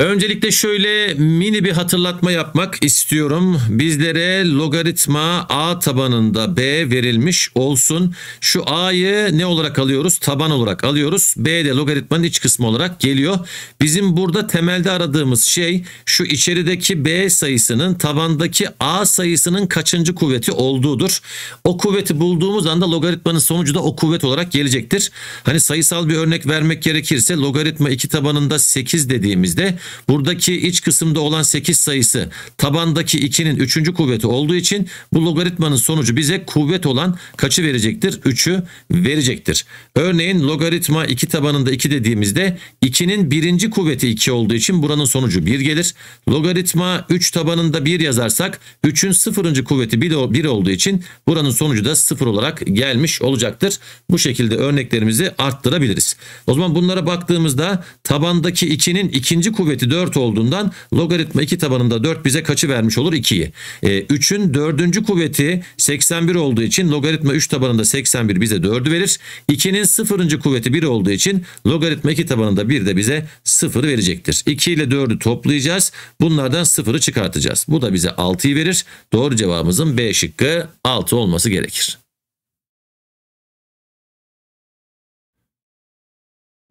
Öncelikle şöyle mini bir hatırlatma yapmak istiyorum. Bizlere logaritma a tabanında b verilmiş olsun. Şu a'yı ne olarak alıyoruz? Taban olarak alıyoruz. b de logaritmanın iç kısmı olarak geliyor. Bizim burada temelde aradığımız şey şu içerideki b sayısının tabandaki a sayısının kaçıncı kuvveti olduğudur. O kuvveti bulduğumuz anda logaritmanın sonucu da o kuvvet olarak gelecektir. Hani sayısal bir örnek vermek gerekirse logaritma 2 tabanında 8 dediğimizde Buradaki iç kısımda olan 8 sayısı tabandaki 2'nin 3. kuvveti olduğu için bu logaritmanın sonucu bize kuvvet olan kaçı verecektir? 3'ü verecektir. Örneğin logaritma 2 tabanında 2 dediğimizde 2'nin 1. kuvveti 2 olduğu için buranın sonucu 1 gelir. Logaritma 3 tabanında 1 yazarsak 3'ün 0. kuvveti 1 olduğu için buranın sonucu da 0 olarak gelmiş olacaktır. Bu şekilde örneklerimizi arttırabiliriz. O zaman bunlara baktığımızda tabandaki 2'nin 2. kuvveti kuvveti 4 olduğundan logaritma 2 tabanında 4 bize kaçı vermiş olur? 2'yi. E, 3'ün 4. kuvveti 81 olduğu için logaritma 3 tabanında 81 bize 4'ü verir. 2'nin 0. kuvveti 1 olduğu için logaritma 2 tabanında 1 de bize 0'ı verecektir. 2 ile 4'ü toplayacağız. Bunlardan 0'ı çıkartacağız. Bu da bize 6'yı verir. Doğru cevabımızın B şıkkı 6 olması gerekir.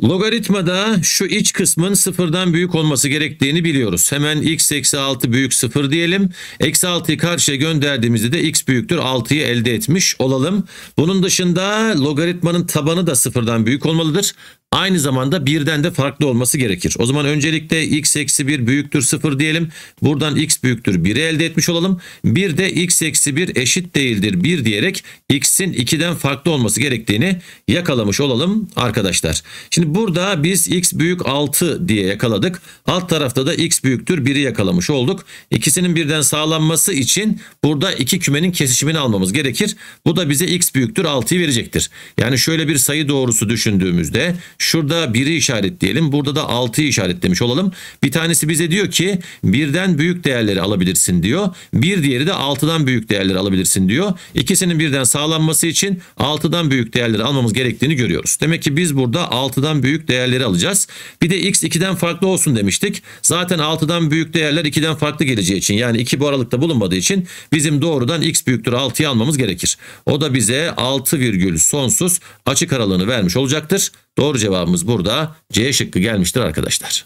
Logaritmada şu iç kısmın sıfırdan büyük olması gerektiğini biliyoruz. Hemen x eksi 6 büyük sıfır diyelim. Eksi 6'yı karşıya gönderdiğimizde de x büyüktür 6'yı elde etmiş olalım. Bunun dışında logaritmanın tabanı da sıfırdan büyük olmalıdır aynı zamanda birden de farklı olması gerekir. O zaman öncelikle x eksi 1 büyüktür 0 diyelim. Buradan x büyüktür 1'i elde etmiş olalım. Bir de x eksi 1 eşit değildir 1 diyerek x'in 2'den farklı olması gerektiğini yakalamış olalım arkadaşlar. Şimdi burada biz x büyük 6 diye yakaladık. Alt tarafta da x büyüktür 1'i yakalamış olduk. İkisinin birden sağlanması için burada iki kümenin kesişimini almamız gerekir. Bu da bize x büyüktür 6'yı verecektir. Yani şöyle bir sayı doğrusu düşündüğümüzde Şurada 1'i işaretleyelim. Burada da 6'yı işaretlemiş olalım. Bir tanesi bize diyor ki birden büyük değerleri alabilirsin diyor. Bir diğeri de 6'dan büyük değerleri alabilirsin diyor. İkisinin birden sağlanması için 6'dan büyük değerleri almamız gerektiğini görüyoruz. Demek ki biz burada 6'dan büyük değerleri alacağız. Bir de x 2'den farklı olsun demiştik. Zaten 6'dan büyük değerler 2'den farklı geleceği için yani 2 bu aralıkta bulunmadığı için bizim doğrudan x büyüktür 6'yı almamız gerekir. O da bize 6 virgül sonsuz açık aralığını vermiş olacaktır. Doğru cevabımız burada C şıkkı gelmiştir arkadaşlar.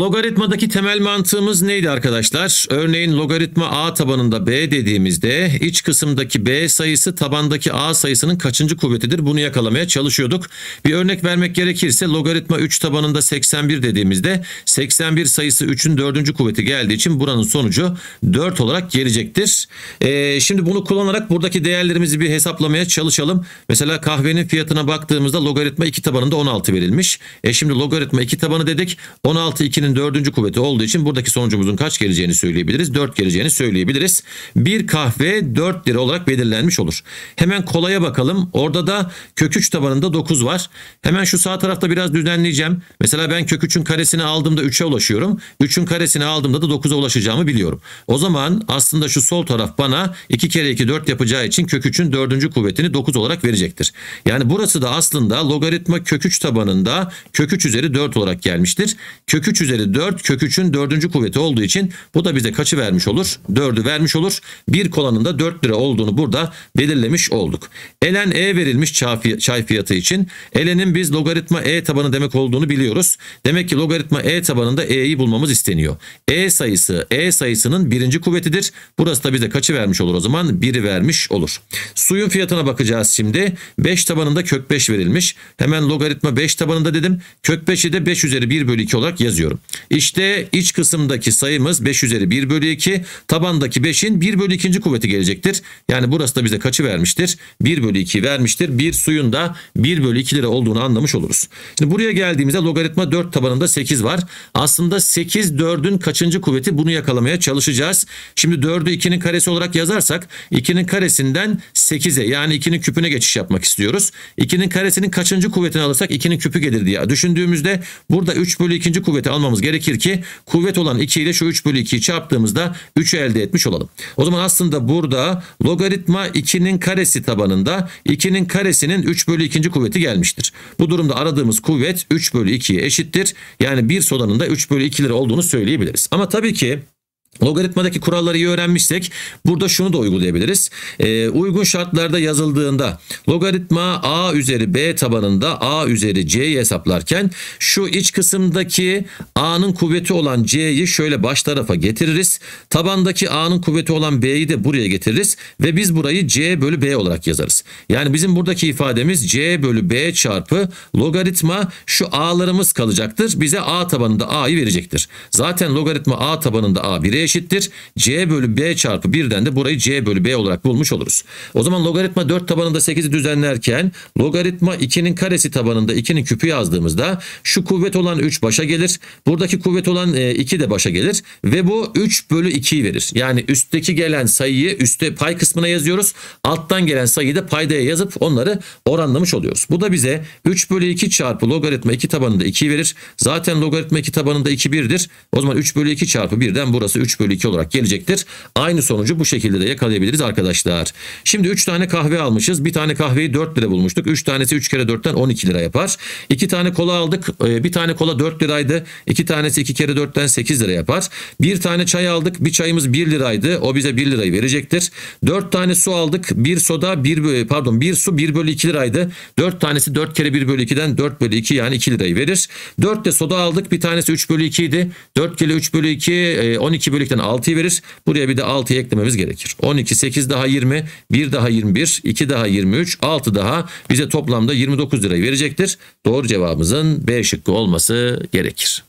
Logaritmadaki temel mantığımız neydi arkadaşlar? Örneğin logaritma a tabanında b dediğimizde iç kısımdaki b sayısı tabandaki a sayısının kaçıncı kuvvetidir? Bunu yakalamaya çalışıyorduk. Bir örnek vermek gerekirse logaritma 3 tabanında 81 dediğimizde 81 sayısı 3'ün 4. kuvveti geldiği için buranın sonucu 4 olarak gelecektir. Ee, şimdi bunu kullanarak buradaki değerlerimizi bir hesaplamaya çalışalım. Mesela kahvenin fiyatına baktığımızda logaritma 2 tabanında 16 verilmiş. E şimdi logaritma 2 tabanı dedik. 16 2'nin 2'nin 4. kuvveti olduğu için buradaki sonucumuzun kaç geleceğini söyleyebiliriz? dört geleceğini söyleyebiliriz. Bir kahve 4 lira olarak belirlenmiş olur. Hemen kolaya bakalım. Orada da kök 3 tabanında 9 var. Hemen şu sağ tarafta biraz düzenleyeceğim. Mesela ben kök 3'ün karesini aldığımda 3'e ulaşıyorum. 3'ün karesini aldığımda da 9'a ulaşacağımı biliyorum. O zaman aslında şu sol taraf bana 2 kere 2 4 yapacağı için kök 3'ün 4. kuvvetini 9 olarak verecektir. Yani burası da aslında logaritma kök 3 tabanında kök 3 üzeri 4 olarak gelmiştir. Kök 3 üzeri üzeri 4 kök 3'ün 4. kuvveti olduğu için bu da bize kaçı vermiş olur? 4'ü vermiş olur. Bir kolanın da 4 lira olduğunu burada belirlemiş olduk. Elen E verilmiş çay fiyatı için. Elenin biz logaritma E tabanı demek olduğunu biliyoruz. Demek ki logaritma E tabanında E'yi bulmamız isteniyor. E sayısı E sayısının birinci kuvvetidir. Burası da bize kaçı vermiş olur o zaman? 1'i vermiş olur. Suyun fiyatına bakacağız şimdi. 5 tabanında kök 5 verilmiş. Hemen logaritma 5 tabanında dedim. Kök 5'i de 5 üzeri 1 bölü 2 olarak yazıyorum yazıyorum. İşte iç kısımdaki sayımız 5 üzeri 1 bölü 2. Tabandaki 5'in 1 bölü 2. kuvveti gelecektir. Yani burası da bize kaçı vermiştir? 1 bölü 2 vermiştir. Bir suyun da 1 bölü 2 lira olduğunu anlamış oluruz. Şimdi buraya geldiğimizde logaritma 4 tabanında 8 var. Aslında 8 4'ün kaçıncı kuvveti bunu yakalamaya çalışacağız. Şimdi 4'ü 2'nin karesi olarak yazarsak 2'nin karesinden 8'e yani 2'nin küpüne geçiş yapmak istiyoruz. 2'nin karesinin kaçıncı kuvvetini alırsak 2'nin küpü gelir diye düşündüğümüzde burada 3 bölü 2. kuvveti almak kullanmamız gerekir ki kuvvet olan 2 ile şu 3 bölü 2'yi çarptığımızda 3'ü elde etmiş olalım. O zaman aslında burada logaritma 2'nin karesi tabanında 2'nin karesinin 3 bölü 2. kuvveti gelmiştir. Bu durumda aradığımız kuvvet 3 bölü 2'ye eşittir. Yani bir sodanın da 3 bölü 2'leri olduğunu söyleyebiliriz. Ama tabii ki Logaritmadaki kuralları iyi öğrenmişsek burada şunu da uygulayabiliriz. Ee, uygun şartlarda yazıldığında logaritma a üzeri b tabanında a üzeri c'yi hesaplarken şu iç kısımdaki a'nın kuvveti olan c'yi şöyle baş tarafa getiririz. Tabandaki a'nın kuvveti olan b'yi de buraya getiririz ve biz burayı c bölü b olarak yazarız. Yani bizim buradaki ifademiz c bölü b çarpı logaritma şu a'larımız kalacaktır. Bize a tabanında a'yı verecektir. Zaten logaritma a tabanında a 1'e eşittir. C bölü B çarpı birden de burayı C bölü B olarak bulmuş oluruz. O zaman logaritma 4 tabanında 8'i düzenlerken logaritma 2'nin karesi tabanında 2'nin küpü yazdığımızda şu kuvvet olan 3 başa gelir. Buradaki kuvvet olan 2 e, de başa gelir. Ve bu 3 bölü 2'yi verir. Yani üstteki gelen sayıyı üstte pay kısmına yazıyoruz. Alttan gelen sayıyı da paydaya yazıp onları oranlamış oluyoruz. Bu da bize 3 bölü 2 çarpı logaritma 2 tabanında 2'yi verir. Zaten logaritma 2 tabanında 2 1'dir. O zaman 3 bölü 2 çarpı 1'den burası 3 bölü 2 olarak gelecektir. Aynı sonucu bu şekilde de yakalayabiliriz arkadaşlar. Şimdi 3 tane kahve almışız. Bir tane kahveyi 4 lira bulmuştuk. 3 tanesi 3 kere 4'ten 12 lira yapar. 2 tane kola aldık. Ee, bir tane kola 4 liraydı. 2 tanesi 2 kere 4'ten 8 lira yapar. Bir tane çay aldık. Bir çayımız 1 liraydı. O bize 1 lirayı verecektir. 4 tane su aldık. Bir soda 1 pardon bir su 1 bölü 2 liraydı. 4 tanesi 4 kere 1 bölü 2'den 4 bölü 2 yani 2 lirayı verir. 4 de soda aldık. Bir tanesi 3 bölü 2 idi. 4 kere 3 bölü 2 12 e, bölü birlikten 6'yı verir. Buraya bir de 6'yı eklememiz gerekir. 12, 8 daha 20, 1 daha 21, 2 daha 23, 6 daha bize toplamda 29 lirayı verecektir. Doğru cevabımızın B şıkkı olması gerekir.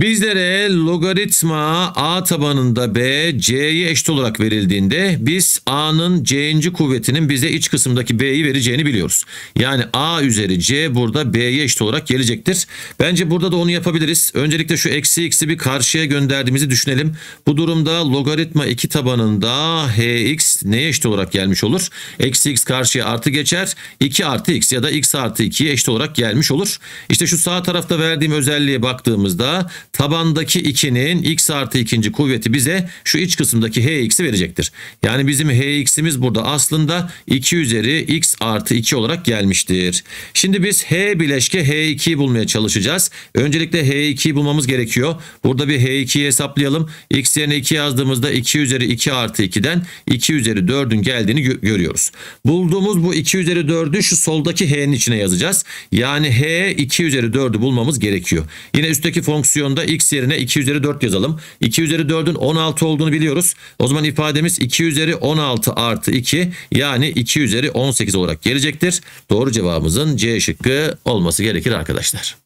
Bizlere logaritma a tabanında b c'ye eşit olarak verildiğinde biz a'nın c'inci kuvvetinin bize iç kısımdaki b'yi vereceğini biliyoruz. Yani a üzeri c burada b'ye eşit olarak gelecektir. Bence burada da onu yapabiliriz. Öncelikle şu eksi x'i bir karşıya gönderdiğimizi düşünelim. Bu durumda logaritma 2 tabanında hx neye eşit olarak gelmiş olur? Eksi x karşıya artı geçer. 2 artı x ya da x artı 2'ye eşit olarak gelmiş olur. İşte şu sağ tarafta verdiğim özelliğe baktığımızda Tabandaki 2'nin x artı ikinci kuvveti bize şu iç kısımdaki hx'i verecektir. Yani bizim hx'imiz burada aslında 2 üzeri x artı 2 olarak gelmiştir. Şimdi biz h bileşke h2'yi bulmaya çalışacağız. Öncelikle h2'yi bulmamız gerekiyor. Burada bir h2'yi hesaplayalım. x yerine 2 yazdığımızda 2 üzeri 2 artı 2'den 2 üzeri 4'ün geldiğini gö görüyoruz. Bulduğumuz bu 2 üzeri 4'ü şu soldaki h'nin içine yazacağız. Yani h 2 üzeri 4'ü bulmamız gerekiyor. Yine üstteki fonksiyonda burada x yerine 2 üzeri 4 yazalım. 2 üzeri 4'ün 16 olduğunu biliyoruz. O zaman ifademiz 2 üzeri 16 artı 2 yani 2 üzeri 18 olarak gelecektir. Doğru cevabımızın C şıkkı olması gerekir arkadaşlar.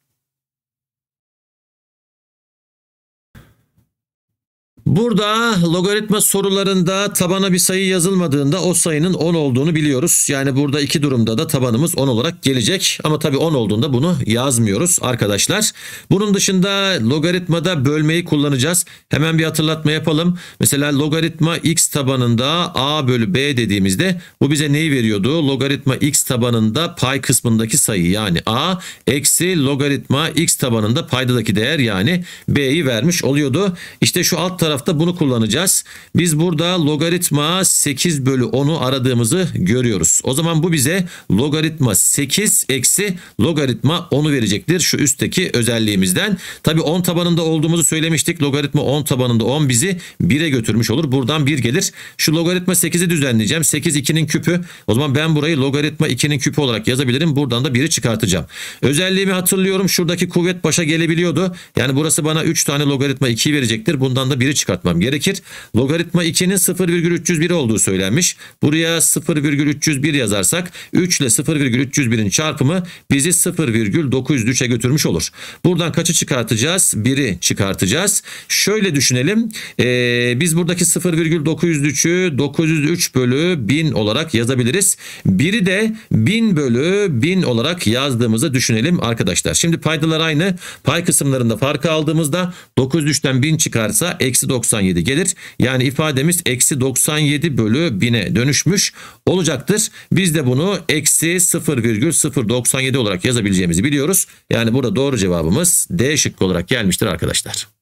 Burada logaritma sorularında tabana bir sayı yazılmadığında o sayının 10 olduğunu biliyoruz. Yani burada iki durumda da tabanımız 10 olarak gelecek. Ama tabii 10 olduğunda bunu yazmıyoruz arkadaşlar. Bunun dışında logaritmada bölmeyi kullanacağız. Hemen bir hatırlatma yapalım. Mesela logaritma x tabanında a bölü b dediğimizde bu bize neyi veriyordu? Logaritma x tabanında pay kısmındaki sayı yani a eksi logaritma x tabanında paydadaki değer yani b'yi vermiş oluyordu. İşte şu alt taraf da bunu kullanacağız. Biz burada logaritma 8 bölü 10'u aradığımızı görüyoruz. O zaman bu bize logaritma 8 eksi logaritma 10'u verecektir. Şu üstteki özelliğimizden. Tabi 10 tabanında olduğumuzu söylemiştik. Logaritma 10 tabanında 10 bizi 1'e götürmüş olur. Buradan 1 gelir. Şu logaritma 8'i düzenleyeceğim. 8 2'nin küpü. O zaman ben burayı logaritma 2'nin küpü olarak yazabilirim. Buradan da 1'i çıkartacağım. Özelliğimi hatırlıyorum. Şuradaki kuvvet başa gelebiliyordu. Yani burası bana 3 tane logaritma 2'yi verecektir. Bundan da 1'i çıkartmam gerekir. Logaritma 2'nin 0,301 olduğu söylenmiş. Buraya 0,301 yazarsak 3 ile 0,301'in çarpımı bizi 0,903'e götürmüş olur. Buradan kaçı çıkartacağız? 1'i çıkartacağız. Şöyle düşünelim. Ee, biz buradaki 0,903'ü 903 bölü 1000 olarak yazabiliriz. 1'i de 1000 bölü 1000 olarak yazdığımızı düşünelim arkadaşlar. Şimdi paydalar aynı. Pay kısımlarında farkı aldığımızda 903'ten 1000 çıkarsa eksi 97 gelir. Yani ifademiz eksi 97 bölü 1000'e dönüşmüş olacaktır. Biz de bunu eksi 0,097 olarak yazabileceğimizi biliyoruz. Yani burada doğru cevabımız D şıkkı olarak gelmiştir arkadaşlar.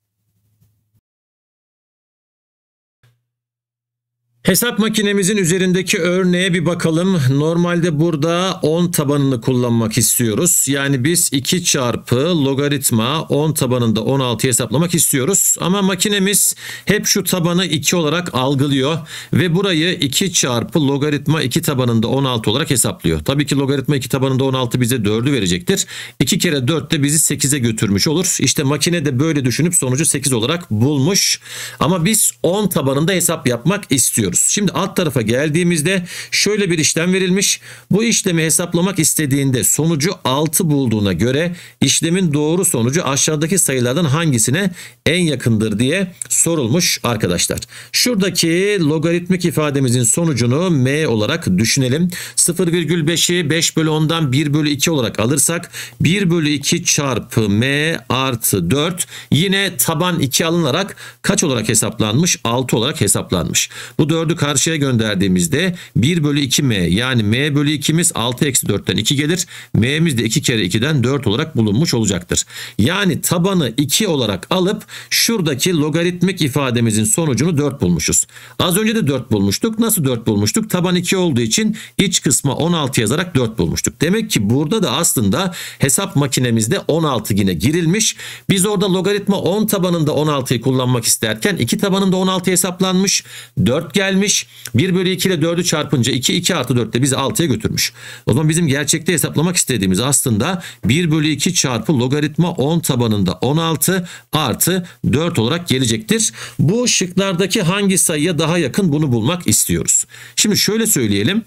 Hesap makinemizin üzerindeki örneğe bir bakalım. Normalde burada 10 tabanını kullanmak istiyoruz. Yani biz 2 çarpı logaritma 10 tabanında 16'yı hesaplamak istiyoruz. Ama makinemiz hep şu tabanı 2 olarak algılıyor ve burayı 2 çarpı logaritma 2 tabanında 16 olarak hesaplıyor. Tabii ki logaritma 2 tabanında 16 bize 4'ü verecektir. 2 kere 4 de bizi 8'e götürmüş olur. İşte makine de böyle düşünüp sonucu 8 olarak bulmuş. Ama biz 10 tabanında hesap yapmak istiyoruz diyoruz. Şimdi alt tarafa geldiğimizde şöyle bir işlem verilmiş. Bu işlemi hesaplamak istediğinde sonucu 6 bulduğuna göre işlemin doğru sonucu aşağıdaki sayılardan hangisine en yakındır diye sorulmuş arkadaşlar. Şuradaki logaritmik ifademizin sonucunu m olarak düşünelim. 0,5'i 5 bölü 10'dan 1 bölü 2 olarak alırsak 1 bölü 2 çarpı m artı 4 yine taban 2 alınarak kaç olarak hesaplanmış? 6 olarak hesaplanmış. Bu 4 4'ü karşıya gönderdiğimizde 1 bölü 2m yani m bölü 2'miz 6 eksi 4'ten 2 gelir. m'miz de 2 kere 2'den 4 olarak bulunmuş olacaktır. Yani tabanı 2 olarak alıp şuradaki logaritmik ifademizin sonucunu 4 bulmuşuz. Az önce de 4 bulmuştuk. Nasıl 4 bulmuştuk? Taban 2 olduğu için iç kısma 16 yazarak 4 bulmuştuk. Demek ki burada da aslında hesap makinemizde 16 yine girilmiş. Biz orada logaritma 10 tabanında 16'yı kullanmak isterken 2 tabanında 16 hesaplanmış. 4 geldi gelmiş. 1 bölü 2 ile 4'ü çarpınca 2, 2 artı 4 de bizi 6'ya götürmüş. O zaman bizim gerçekte hesaplamak istediğimiz aslında 1 bölü 2 çarpı logaritma 10 tabanında 16 artı 4 olarak gelecektir. Bu şıklardaki hangi sayıya daha yakın bunu bulmak istiyoruz. Şimdi şöyle söyleyelim.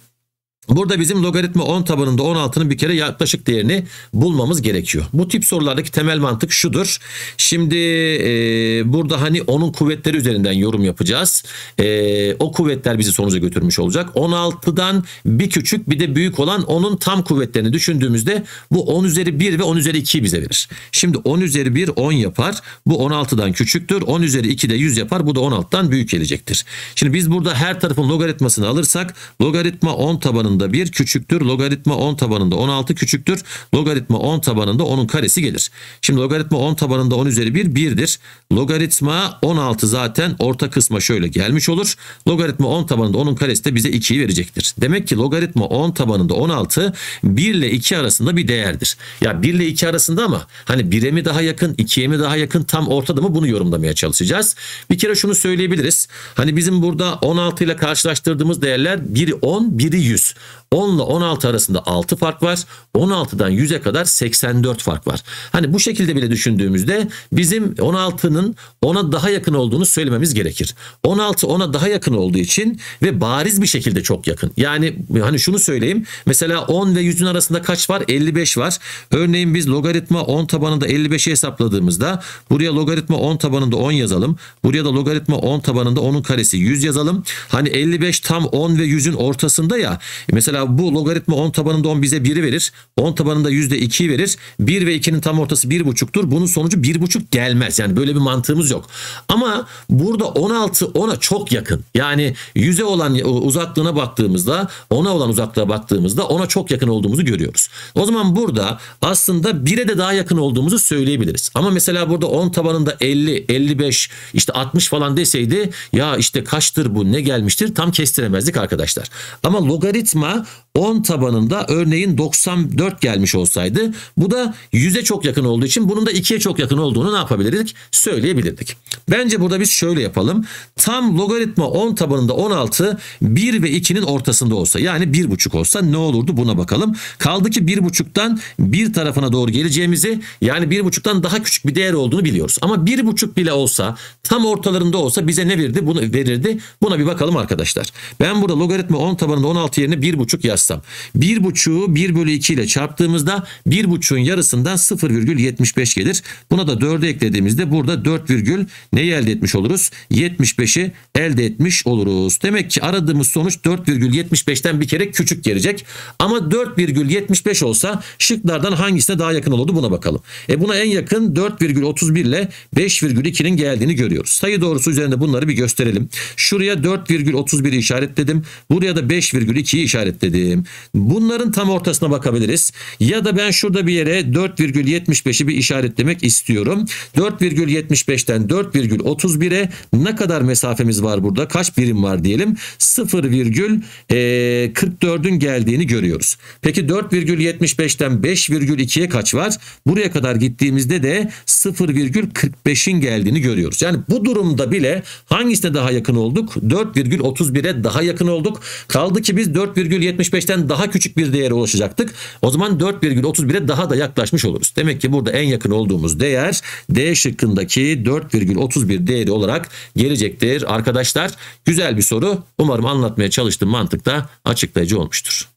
Burada bizim logaritma 10 tabanında 16'nın bir kere yaklaşık değerini bulmamız gerekiyor. Bu tip sorulardaki temel mantık şudur. Şimdi e, burada hani onun kuvvetleri üzerinden yorum yapacağız. E, o kuvvetler bizi sonuca götürmüş olacak. 16'dan bir küçük bir de büyük olan onun tam kuvvetlerini düşündüğümüzde bu 10 üzeri 1 ve 10 üzeri 2'yi bize verir. Şimdi 10 üzeri 1 10 yapar. Bu 16'dan küçüktür. 10 üzeri 2 de 100 yapar. Bu da 16'dan büyük gelecektir. Şimdi biz burada her tarafın logaritmasını alırsak logaritma 10 tabanının tabanında 1 küçüktür. Logaritma 10 tabanında 16 küçüktür. Logaritma 10 tabanında 10'un karesi gelir. Şimdi logaritma 10 tabanında 10 üzeri 1 1'dir. Logaritma 16 zaten orta kısma şöyle gelmiş olur. Logaritma 10 tabanında 10'un karesi de bize 2'yi verecektir. Demek ki logaritma 10 tabanında 16 1 ile 2 arasında bir değerdir. Ya 1 ile 2 arasında ama hani 1'e mi daha yakın 2'ye mi daha yakın tam ortada mı bunu yorumlamaya çalışacağız. Bir kere şunu söyleyebiliriz. Hani bizim burada 16 ile karşılaştırdığımız değerler biri 10 biri 100. 10 ile 16 arasında 6 fark var. 16'dan 100'e kadar 84 fark var. Hani bu şekilde bile düşündüğümüzde bizim 16'nın 10'a daha yakın olduğunu söylememiz gerekir. 16 10'a daha yakın olduğu için ve bariz bir şekilde çok yakın. Yani hani şunu söyleyeyim. Mesela 10 ve 100'ün arasında kaç var? 55 var. Örneğin biz logaritma 10 tabanında 55'i hesapladığımızda buraya logaritma 10 tabanında 10 yazalım. Buraya da logaritma 10 tabanında 10'un karesi 100 yazalım. Hani 55 tam 10 ve 100'ün ortasında ya. Mesela bu logaritma 10 tabanında 10 bize 1'i verir. 10 tabanında %2'yi verir. 1 ve 2'nin tam ortası 1,5'tur. Bunun sonucu 1,5 gelmez. Yani böyle bir mantığımız yok. Ama burada 16 10'a çok yakın. Yani 100'e olan uzaklığına baktığımızda 10'a olan uzaklığa baktığımızda 10'a çok yakın olduğumuzu görüyoruz. O zaman burada aslında 1'e de daha yakın olduğumuzu söyleyebiliriz. Ama mesela burada 10 tabanında 50, 55, işte 60 falan deseydi ya işte kaçtır bu ne gelmiştir tam kestiremezdik arkadaşlar. Ama logaritma ama 10 tabanında örneğin 94 gelmiş olsaydı bu da 100'e çok yakın olduğu için bunun da 2'ye çok yakın olduğunu ne yapabilirdik? Söyleyebilirdik. Bence burada biz şöyle yapalım. Tam logaritma 10 tabanında 16 1 ve 2'nin ortasında olsa yani 1,5 olsa ne olurdu buna bakalım. Kaldı ki 1,5'tan 1 tarafına doğru geleceğimizi yani 1,5'tan daha küçük bir değer olduğunu biliyoruz. Ama 1,5 bile olsa tam ortalarında olsa bize ne verirdi? Bunu verirdi. Buna bir bakalım arkadaşlar. Ben burada logaritma 10 tabanında 16 yerine bir 1,5 yazsam 1,5'u bir bölü iki ile çarptığımızda bir 1,5'un yarısından 0,75 gelir. Buna da 4'e eklediğimizde burada 4, neyi elde etmiş oluruz? 75'i elde etmiş oluruz. Demek ki aradığımız sonuç 4,75'ten bir kere küçük gelecek. Ama 4,75 olsa şıklardan hangisine daha yakın olurdu buna bakalım. E buna en yakın 4,31 ile 5,2'nin geldiğini görüyoruz. Sayı doğrusu üzerinde bunları bir gösterelim. Şuraya 4,31'i işaretledim. Buraya da 5,2'yi işaretledim işaretledim. Bunların tam ortasına bakabiliriz. Ya da ben şurada bir yere 4,75'i bir işaretlemek istiyorum. 4,75'ten 4,31'e ne kadar mesafemiz var burada? Kaç birim var diyelim? 0,44'ün e, geldiğini görüyoruz. Peki 4,75'ten 5,2'ye kaç var? Buraya kadar gittiğimizde de 0,45'in geldiğini görüyoruz. Yani bu durumda bile hangisine daha yakın olduk? 4,31'e daha yakın olduk. Kaldı ki biz 4, 4,75'ten daha küçük bir değere ulaşacaktık. O zaman 4,31'e daha da yaklaşmış oluruz. Demek ki burada en yakın olduğumuz değer D şıkkındaki 4,31 değeri olarak gelecektir. Arkadaşlar güzel bir soru. Umarım anlatmaya çalıştığım mantıkta açıklayıcı olmuştur.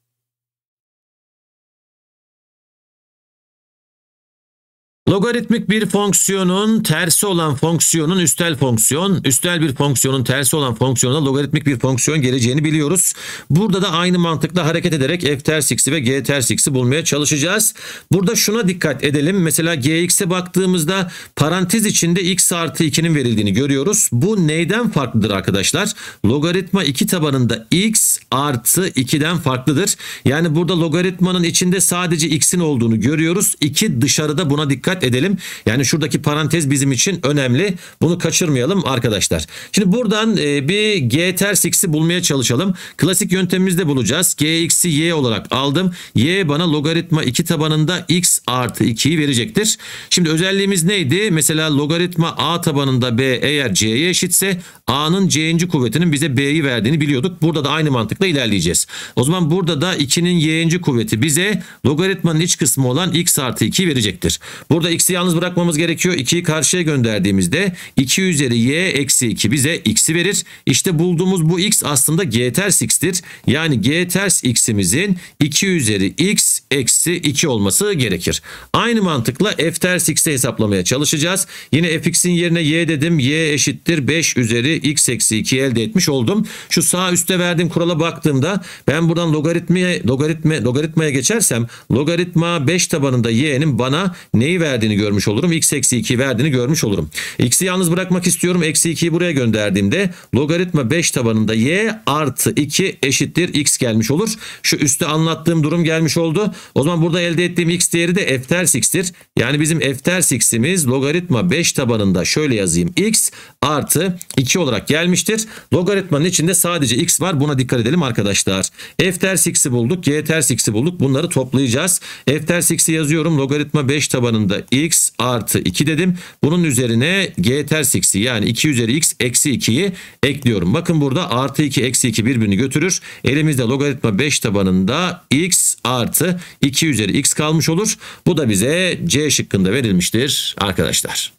Logaritmik bir fonksiyonun tersi olan fonksiyonun üstel fonksiyon, üstel bir fonksiyonun tersi olan fonksiyona logaritmik bir fonksiyon geleceğini biliyoruz. Burada da aynı mantıkla hareket ederek f ters x'i ve g ters x'i bulmaya çalışacağız. Burada şuna dikkat edelim. Mesela gx'e baktığımızda parantez içinde x artı 2'nin verildiğini görüyoruz. Bu neyden farklıdır arkadaşlar? Logaritma 2 tabanında x artı 2'den farklıdır. Yani burada logaritmanın içinde sadece x'in olduğunu görüyoruz. 2 dışarıda buna dikkat edelim edelim. Yani şuradaki parantez bizim için önemli. Bunu kaçırmayalım arkadaşlar. Şimdi buradan e, bir g ters x'i bulmaya çalışalım. Klasik yöntemimizde bulacağız. g x'i y olarak aldım. y bana logaritma 2 tabanında x artı 2'yi verecektir. Şimdi özelliğimiz neydi? Mesela logaritma a tabanında b eğer c'ye eşitse a'nın c'inci kuvvetinin bize b'yi verdiğini biliyorduk. Burada da aynı mantıkla ilerleyeceğiz. O zaman burada da 2'nin y'inci kuvveti bize logaritmanın iç kısmı olan x artı 2'yi verecektir. Burada x'i yalnız bırakmamız gerekiyor. 2'yi karşıya gönderdiğimizde 2 üzeri y eksi 2 bize x'i verir. İşte bulduğumuz bu x aslında g ters x'tir. Yani g ters x'imizin 2 üzeri x eksi 2 olması gerekir. Aynı mantıkla f ters x'i hesaplamaya çalışacağız. Yine f x'in yerine y dedim. y eşittir 5 üzeri x eksi 2 elde etmiş oldum. Şu sağ üstte verdiğim kurala baktığımda ben buradan logaritmaya, logaritma, logaritmaya geçersem logaritma 5 tabanında y'nin bana neyi verdiğini verdiğini görmüş olurum. X eksi 2 verdiğini görmüş olurum. X'i yalnız bırakmak istiyorum. Eksi 2'yi buraya gönderdiğimde logaritma 5 tabanında y artı 2 eşittir x gelmiş olur. Şu üstte anlattığım durum gelmiş oldu. O zaman burada elde ettiğim x değeri de f ters x'tir. Yani bizim f ters x'imiz logaritma 5 tabanında şöyle yazayım. x artı 2 olarak gelmiştir. Logaritmanın içinde sadece x var. Buna dikkat edelim arkadaşlar. F ters x'i bulduk. Y ters x'i bulduk. Bunları toplayacağız. F ters x'i yazıyorum. Logaritma 5 tabanında x artı 2 dedim. Bunun üzerine g ters x'i yani 2 üzeri x eksi 2'yi ekliyorum. Bakın burada artı 2 eksi 2 birbirini götürür. Elimizde logaritma 5 tabanında x artı 2 üzeri x kalmış olur. Bu da bize c şıkkında verilmiştir arkadaşlar.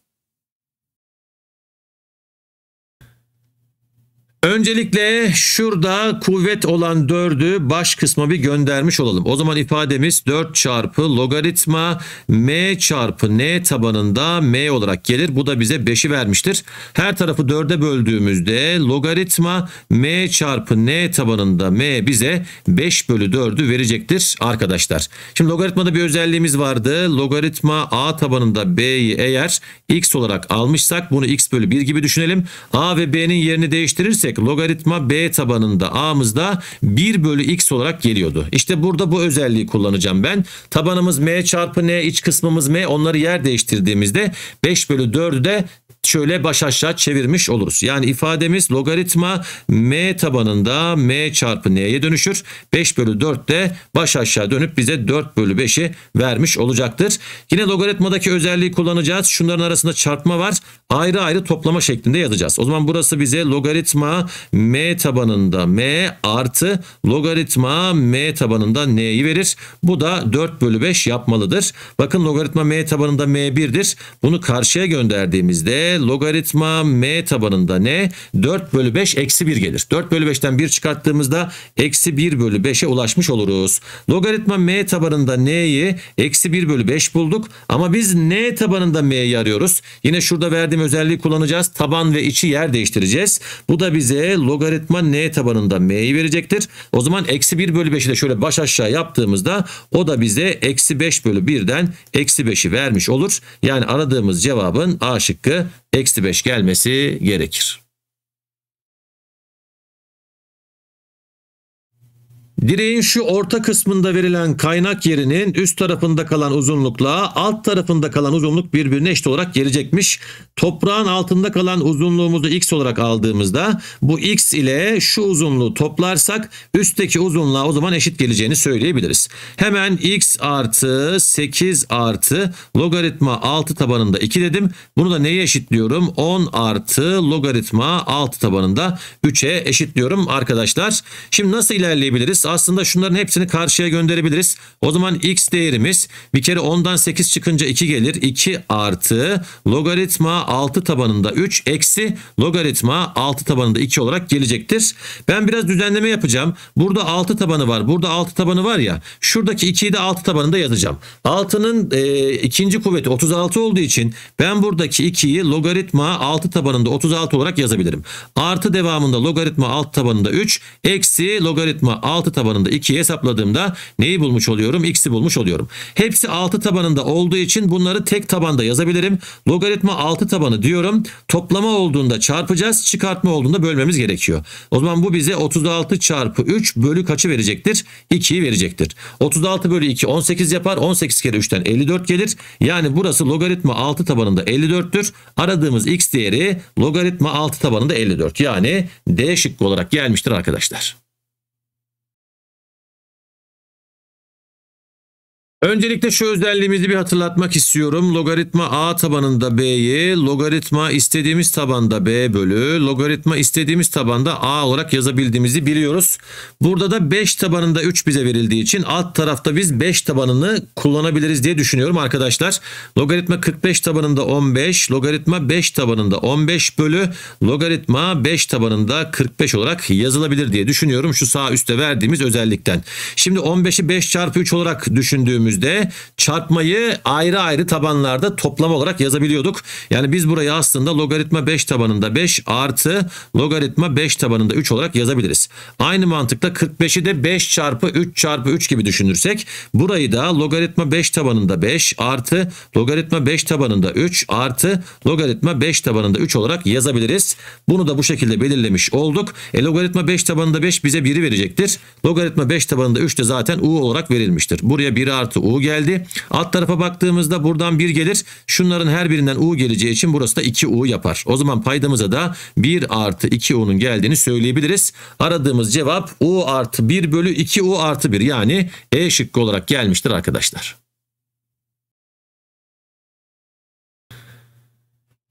Öncelikle şurada kuvvet olan 4'ü baş kısma bir göndermiş olalım. O zaman ifademiz 4 çarpı logaritma m çarpı n tabanında m olarak gelir. Bu da bize 5'i vermiştir. Her tarafı 4'e böldüğümüzde logaritma m çarpı n tabanında m bize 5 bölü 4'ü verecektir arkadaşlar. Şimdi logaritmada bir özelliğimiz vardı. Logaritma a tabanında b'yi eğer x olarak almışsak bunu x bölü 1 gibi düşünelim. a ve b'nin yerini değiştirirsek yüksek logaritma b tabanında a'mızda 1 bölü x olarak geliyordu. İşte burada bu özelliği kullanacağım ben. Tabanımız m çarpı n iç kısmımız m onları yer değiştirdiğimizde 5 bölü 4'ü de şöyle baş aşağı çevirmiş oluruz. Yani ifademiz logaritma m tabanında m çarpı n'ye dönüşür. 5 bölü 4 de baş aşağı dönüp bize 4 bölü 5'i vermiş olacaktır. Yine logaritmadaki özelliği kullanacağız. Şunların arasında çarpma var. Ayrı ayrı toplama şeklinde yazacağız. O zaman burası bize logaritma m tabanında m artı logaritma m tabanında n'yi verir. Bu da 4 bölü 5 yapmalıdır. Bakın logaritma m tabanında m1'dir. Bunu karşıya gönderdiğimizde logaritma m tabanında n 4 bölü 5 eksi 1 gelir. 4 bölü 5'ten 1 çıkarttığımızda eksi 1 bölü 5'e ulaşmış oluruz. Logaritma m tabanında n'yi eksi 1 bölü 5 bulduk. Ama biz n tabanında m'yi arıyoruz. Yine şurada verdiğim özelliği kullanacağız. Taban ve içi yer değiştireceğiz. Bu da bizi bize logaritma n tabanında m'yi verecektir. O zaman eksi 1 bölü 5'i de şöyle baş aşağı yaptığımızda o da bize eksi 5 bölü 1'den eksi 5'i vermiş olur. Yani aradığımız cevabın A şıkkı eksi 5 gelmesi gerekir. Direğin şu orta kısmında verilen kaynak yerinin üst tarafında kalan uzunlukla alt tarafında kalan uzunluk birbirine eşit olarak gelecekmiş. Toprağın altında kalan uzunluğumuzu x olarak aldığımızda bu x ile şu uzunluğu toplarsak üstteki uzunluğa o zaman eşit geleceğini söyleyebiliriz. Hemen x artı 8 artı logaritma 6 tabanında 2 dedim. Bunu da neye eşitliyorum? 10 artı logaritma 6 tabanında 3'e eşitliyorum arkadaşlar. Şimdi nasıl ilerleyebiliriz? aslında şunların hepsini karşıya gönderebiliriz. O zaman x değerimiz bir kere 10'dan 8 çıkınca 2 gelir. 2 artı logaritma 6 tabanında 3 eksi logaritma 6 tabanında 2 olarak gelecektir. Ben biraz düzenleme yapacağım. Burada 6 tabanı var. Burada 6 tabanı var ya. Şuradaki 2'yi de 6 tabanında yazacağım. 6'nın e, ikinci kuvveti 36 olduğu için ben buradaki 2'yi logaritma 6 tabanında 36 olarak yazabilirim. Artı devamında logaritma 6 tabanında 3 eksi logaritma 6 tabanında tabanında 2'yi hesapladığımda neyi bulmuş oluyorum? X'i bulmuş oluyorum. Hepsi 6 tabanında olduğu için bunları tek tabanda yazabilirim. Logaritma 6 tabanı diyorum. Toplama olduğunda çarpacağız. Çıkartma olduğunda bölmemiz gerekiyor. O zaman bu bize 36 çarpı 3 bölü kaçı verecektir? 2'yi verecektir. 36 bölü 2 18 yapar. 18 kere 3'ten 54 gelir. Yani burası logaritma 6 tabanında 54'tür. Aradığımız x değeri logaritma 6 tabanında 54. Yani D şıkkı olarak gelmiştir arkadaşlar. Öncelikle şu özelliğimizi bir hatırlatmak istiyorum. Logaritma a tabanında b'yi, logaritma istediğimiz tabanda b bölü, logaritma istediğimiz tabanda a olarak yazabildiğimizi biliyoruz. Burada da 5 tabanında 3 bize verildiği için alt tarafta biz 5 tabanını kullanabiliriz diye düşünüyorum arkadaşlar. Logaritma 45 tabanında 15, logaritma 5 tabanında 15 bölü, logaritma 5 tabanında 45 olarak yazılabilir diye düşünüyorum. Şu sağ üstte verdiğimiz özellikten. Şimdi 15'i 5 çarpı 3 olarak düşündüğümüz bölümümüzde çarpmayı ayrı ayrı tabanlarda toplam olarak yazabiliyorduk. Yani biz burayı aslında logaritma 5 tabanında 5 artı logaritma 5 tabanında 3 olarak yazabiliriz. Aynı mantıkta 45'i de 5 çarpı 3 çarpı 3 gibi düşünürsek burayı da logaritma 5 tabanında 5 artı logaritma 5 tabanında 3 artı logaritma 5 tabanında 3 olarak yazabiliriz. Bunu da bu şekilde belirlemiş olduk. E, logaritma 5 tabanında 5 bize 1'i verecektir. Logaritma 5 tabanında 3 de zaten u olarak verilmiştir. Buraya 1 artı tarafta U geldi. Alt tarafa baktığımızda buradan 1 gelir. Şunların her birinden U geleceği için burası da 2U yapar. O zaman paydamıza da 1 artı 2U'nun geldiğini söyleyebiliriz. Aradığımız cevap U artı 1 bölü 2U artı 1 yani E şıkkı olarak gelmiştir arkadaşlar.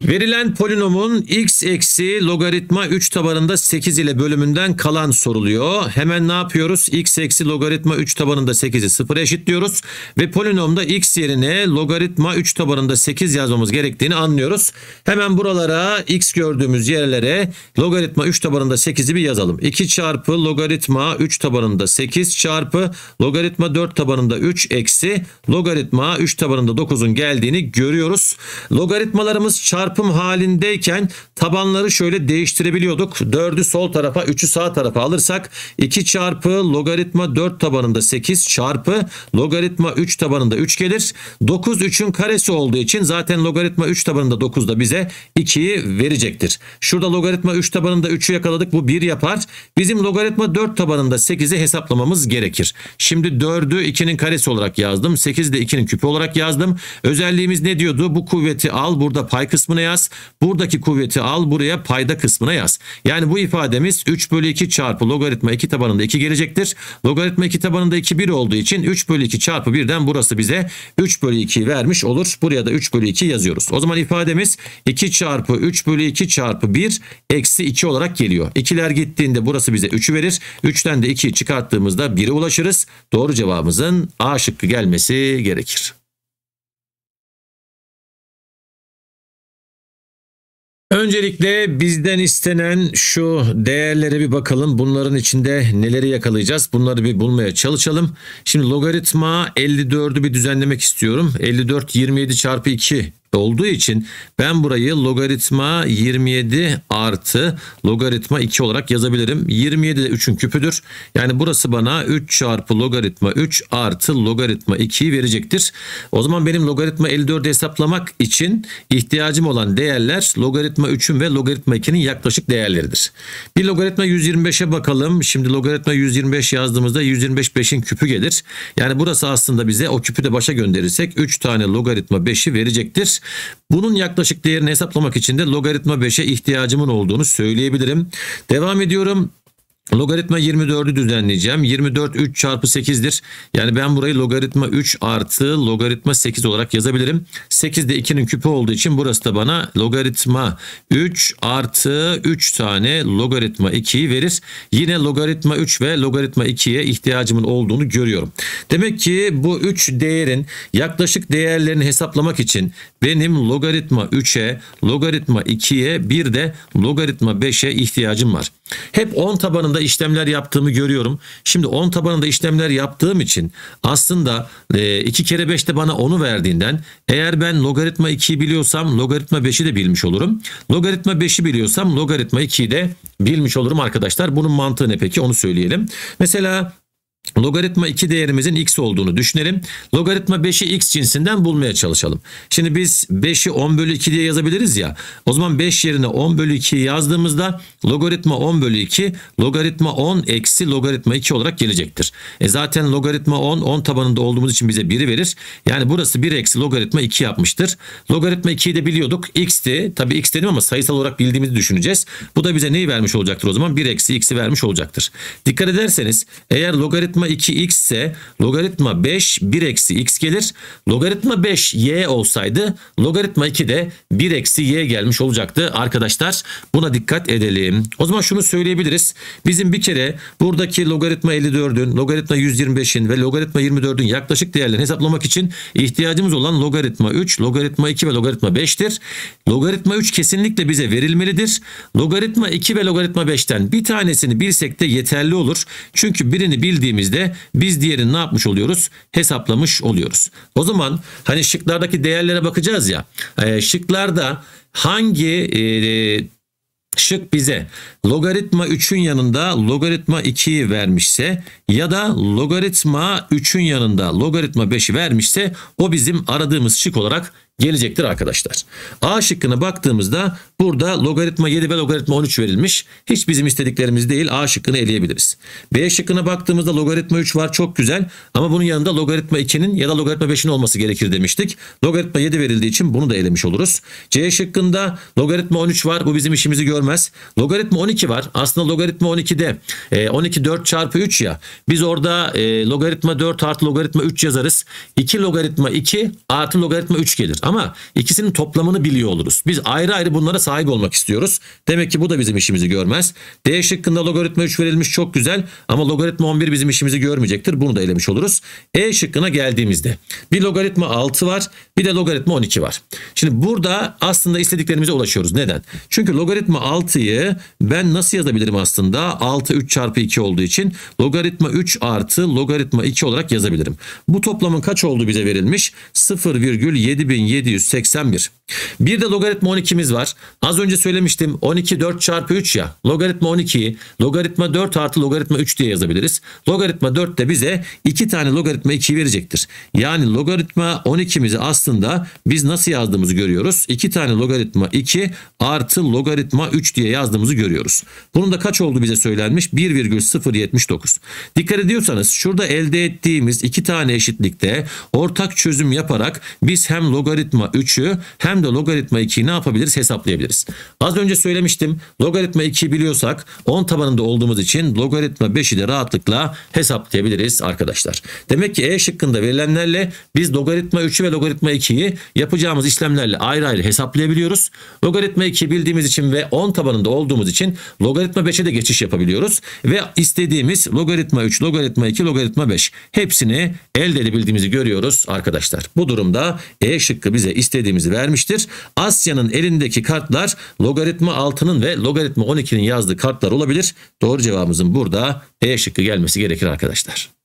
Verilen polinomun x eksi logaritma 3 tabanında 8 ile bölümünden kalan soruluyor. Hemen ne yapıyoruz? x eksi logaritma 3 tabanında 8'i 0 eşitliyoruz. Ve polinomda x yerine logaritma 3 tabanında 8 yazmamız gerektiğini anlıyoruz. Hemen buralara x gördüğümüz yerlere logaritma 3 tabanında 8'i bir yazalım. 2 çarpı logaritma 3 tabanında 8 çarpı logaritma 4 tabanında 3 eksi logaritma 3 tabanında 9'un geldiğini görüyoruz. Logaritmalarımız çarpı çarpım halindeyken tabanları şöyle değiştirebiliyorduk. 4'ü sol tarafa 3'ü sağ tarafa alırsak 2 çarpı logaritma 4 tabanında 8 çarpı logaritma 3 tabanında 3 gelir. 9 3'ün karesi olduğu için zaten logaritma 3 tabanında 9 da bize 2'yi verecektir. Şurada logaritma 3 tabanında 3'ü yakaladık bu 1 yapar. Bizim logaritma 4 tabanında 8'i hesaplamamız gerekir. Şimdi 4'ü 2'nin karesi olarak yazdım. 8'i de 2'nin küpü olarak yazdım. Özelliğimiz ne diyordu? Bu kuvveti al burada pay kısmını kısmına yaz. Buradaki kuvveti al buraya payda kısmına yaz. Yani bu ifademiz 3 bölü 2 çarpı logaritma 2 tabanında 2 gelecektir. Logaritma 2 tabanında 2 1 olduğu için 3 bölü 2 çarpı 1'den burası bize 3 bölü 2 vermiş olur. Buraya da 3 bölü 2 yazıyoruz. O zaman ifademiz 2 çarpı 3 bölü 2 çarpı 1 eksi 2 olarak geliyor. İkiler gittiğinde burası bize 3'ü verir. 3'ten de 2'yi çıkarttığımızda 1'e ulaşırız. Doğru cevabımızın A şıkkı gelmesi gerekir. Öncelikle bizden istenen şu değerlere bir bakalım. Bunların içinde neleri yakalayacağız? Bunları bir bulmaya çalışalım. Şimdi logaritma 54'ü bir düzenlemek istiyorum. 54 27 çarpı 2 olduğu için ben burayı logaritma 27 artı logaritma 2 olarak yazabilirim. 27 de 3'ün küpüdür. Yani burası bana 3 çarpı logaritma 3 artı logaritma 2'yi verecektir. O zaman benim logaritma 54'ü hesaplamak için ihtiyacım olan değerler logaritma 3'ün ve logaritma 2'nin yaklaşık değerleridir. Bir logaritma 125'e bakalım. Şimdi logaritma 125 yazdığımızda 125 5'in küpü gelir. Yani burası aslında bize o küpü de başa gönderirsek 3 tane logaritma 5'i verecektir. Bunun yaklaşık değerini hesaplamak için de logaritma 5'e ihtiyacımın olduğunu söyleyebilirim. Devam ediyorum. Logaritma 24'ü düzenleyeceğim. 24 3 çarpı 8'dir. Yani ben burayı logaritma 3 artı logaritma 8 olarak yazabilirim. 8 de 2'nin küpü olduğu için burası da bana logaritma 3 artı 3 tane logaritma 2'yi verir. Yine logaritma 3 ve logaritma 2'ye ihtiyacımın olduğunu görüyorum. Demek ki bu 3 değerin yaklaşık değerlerini hesaplamak için benim logaritma 3'e, logaritma 2'ye bir de logaritma 5'e ihtiyacım var. Hep 10 tabanında işlemler yaptığımı görüyorum. Şimdi 10 tabanında işlemler yaptığım için aslında 2 e, kere 5 de bana 10'u verdiğinden eğer ben logaritma 2'yi biliyorsam logaritma 5'i de bilmiş olurum. Logaritma 5'i biliyorsam logaritma 2'yi de bilmiş olurum arkadaşlar. Bunun mantığı ne peki onu söyleyelim. Mesela logaritma 2 değerimizin x olduğunu düşünelim. Logaritma 5'i x cinsinden bulmaya çalışalım. Şimdi biz 5'i 10 bölü 2 diye yazabiliriz ya. O zaman 5 yerine 10 bölü 2 yazdığımızda logaritma 10 bölü 2 logaritma 10 eksi logaritma 2 olarak gelecektir. E zaten logaritma 10 10 tabanında olduğumuz için bize 1'i verir. Yani burası 1 eksi logaritma 2 yapmıştır. Logaritma 2'yi de biliyorduk. x'ti. Tabi x dedim ama sayısal olarak bildiğimizi düşüneceğiz. Bu da bize neyi vermiş olacaktır o zaman? 1 eksi x'i vermiş olacaktır. Dikkat ederseniz eğer logaritma logaritma 2x ise logaritma 5 1 eksi x gelir. Logaritma 5 y olsaydı logaritma 2 de 1 eksi y gelmiş olacaktı. Arkadaşlar buna dikkat edelim. O zaman şunu söyleyebiliriz. Bizim bir kere buradaki logaritma 54'ün, logaritma 125'in ve logaritma 24'ün yaklaşık değerlerini hesaplamak için ihtiyacımız olan logaritma 3, logaritma 2 ve logaritma 5'tir. Logaritma 3 kesinlikle bize verilmelidir. Logaritma 2 ve logaritma 5'ten bir tanesini bilsek de yeterli olur. Çünkü birini bildiğimiz dediğimizde biz diğerini ne yapmış oluyoruz? Hesaplamış oluyoruz. O zaman hani şıklardaki değerlere bakacağız ya. E, şıklarda hangi e, Şık bize logaritma 3'ün yanında logaritma 2'yi vermişse ya da logaritma 3'ün yanında logaritma 5'i vermişse o bizim aradığımız şık olarak gelecektir arkadaşlar. A şıkkına baktığımızda burada logaritma 7 ve logaritma 13 verilmiş. Hiç bizim istediklerimiz değil A şıkkını eleyebiliriz. B şıkkına baktığımızda logaritma 3 var çok güzel ama bunun yanında logaritma 2'nin ya da logaritma 5'in olması gerekir demiştik. Logaritma 7 verildiği için bunu da elemiş oluruz. C şıkkında logaritma 13 var bu bizim işimizi görmez. Logaritma 12 var aslında logaritma 12'de 12 4 çarpı 3 ya biz orada e, logaritma 4 artı logaritma 3 yazarız. 2 logaritma 2 artı logaritma 3 gelir. Ama ikisinin toplamını biliyor oluruz. Biz ayrı ayrı bunlara sahip olmak istiyoruz. Demek ki bu da bizim işimizi görmez. D şıkkında logaritma 3 verilmiş çok güzel ama logaritma 11 bizim işimizi görmeyecektir. Bunu da elemiş oluruz. E şıkkına geldiğimizde bir logaritma 6 var bir de logaritma 12 var. Şimdi burada aslında istediklerimize ulaşıyoruz. Neden? Çünkü logaritma 6'yı ben nasıl yazabilirim aslında? 6 3 çarpı 2 olduğu için logaritma 3 artı logaritma 2 olarak yazabilirim. Bu toplamın kaç olduğu bize verilmiş? 0,7000 781. Bir de logaritma 12'miz var. Az önce söylemiştim 12 4 çarpı 3 ya. Logaritma 12'yi logaritma 4 artı logaritma 3 diye yazabiliriz. Logaritma 4 de bize 2 tane logaritma 2 verecektir. Yani logaritma 12'mizi aslında biz nasıl yazdığımızı görüyoruz. 2 tane logaritma 2 artı logaritma 3 diye yazdığımızı görüyoruz. Bunun da kaç oldu bize söylenmiş? 1,079. Dikkat ediyorsanız şurada elde ettiğimiz iki tane eşitlikte ortak çözüm yaparak biz hem logaritma logaritma 3'ü hem de logaritma 2'yi ne yapabiliriz? Hesaplayabiliriz. Az önce söylemiştim. Logaritma 2'yi biliyorsak 10 tabanında olduğumuz için logaritma 5'i de rahatlıkla hesaplayabiliriz arkadaşlar. Demek ki E şıkkında verilenlerle biz logaritma 3'ü ve logaritma 2'yi yapacağımız işlemlerle ayrı ayrı hesaplayabiliyoruz. Logaritma 2 bildiğimiz için ve 10 tabanında olduğumuz için logaritma 5'e de geçiş yapabiliyoruz. Ve istediğimiz logaritma 3, logaritma 2, logaritma 5 hepsini elde edebildiğimizi görüyoruz arkadaşlar. Bu durumda E şıkkı bize istediğimizi vermiştir. Asya'nın elindeki kartlar logaritma 6'nın ve logaritma 12'nin yazdığı kartlar olabilir. Doğru cevabımızın burada E şıkkı gelmesi gerekir arkadaşlar.